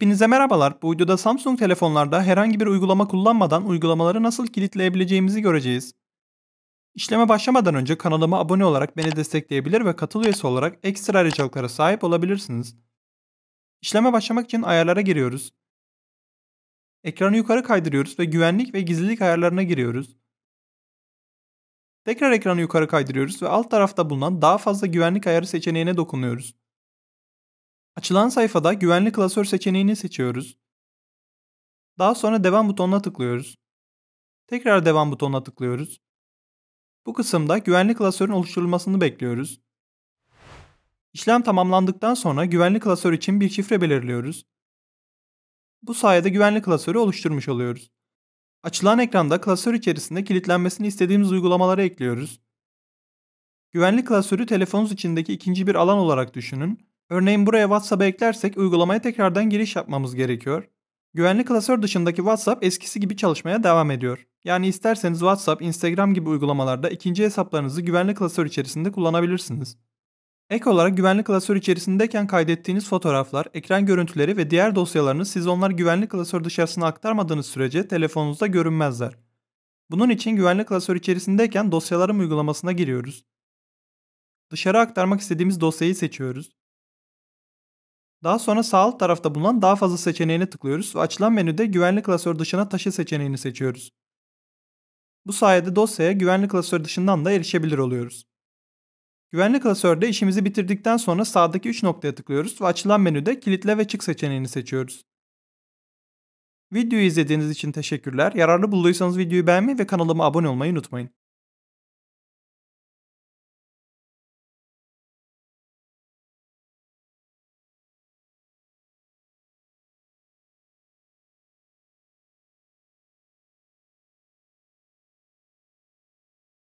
Hepinize merhabalar. Bu videoda Samsung telefonlarda herhangi bir uygulama kullanmadan uygulamaları nasıl kilitleyebileceğimizi göreceğiz. İşleme başlamadan önce kanalıma abone olarak beni destekleyebilir ve katıl üyesi olarak ekstra ayrıcalıklara sahip olabilirsiniz. İşleme başlamak için ayarlara giriyoruz. Ekranı yukarı kaydırıyoruz ve güvenlik ve gizlilik ayarlarına giriyoruz. Tekrar ekranı yukarı kaydırıyoruz ve alt tarafta bulunan daha fazla güvenlik ayarı seçeneğine dokunuyoruz. Açılan sayfada güvenli klasör seçeneğini seçiyoruz. Daha sonra devam butonuna tıklıyoruz. Tekrar devam butonuna tıklıyoruz. Bu kısımda güvenli klasörün oluşturulmasını bekliyoruz. İşlem tamamlandıktan sonra güvenli klasör için bir şifre belirliyoruz. Bu sayede güvenli klasörü oluşturmuş oluyoruz. Açılan ekranda klasör içerisinde kilitlenmesini istediğimiz uygulamaları ekliyoruz. Güvenli klasörü telefonunuz içindeki ikinci bir alan olarak düşünün Örneğin buraya WhatsApp'ı eklersek uygulamaya tekrardan giriş yapmamız gerekiyor. Güvenli klasör dışındaki WhatsApp eskisi gibi çalışmaya devam ediyor. Yani isterseniz WhatsApp, Instagram gibi uygulamalarda ikinci hesaplarınızı güvenli klasör içerisinde kullanabilirsiniz. Ek olarak güvenli klasör içerisindeyken kaydettiğiniz fotoğraflar, ekran görüntüleri ve diğer dosyalarınız siz onlar güvenli klasör dışarısına aktarmadığınız sürece telefonunuzda görünmezler. Bunun için güvenli klasör içerisindeyken dosyalarım uygulamasına giriyoruz. Dışarı aktarmak istediğimiz dosyayı seçiyoruz. Daha sonra sağ alt tarafta bulunan daha fazla seçeneğine tıklıyoruz ve açılan menüde güvenli klasör dışına taşı seçeneğini seçiyoruz. Bu sayede dosyaya güvenli klasör dışından da erişebilir oluyoruz. Güvenli klasörde işimizi bitirdikten sonra sağdaki 3 noktaya tıklıyoruz ve açılan menüde kilitle ve çık seçeneğini seçiyoruz. Videoyu izlediğiniz için teşekkürler. Yararlı bulduysanız videoyu beğenmeyi ve kanalıma abone olmayı unutmayın.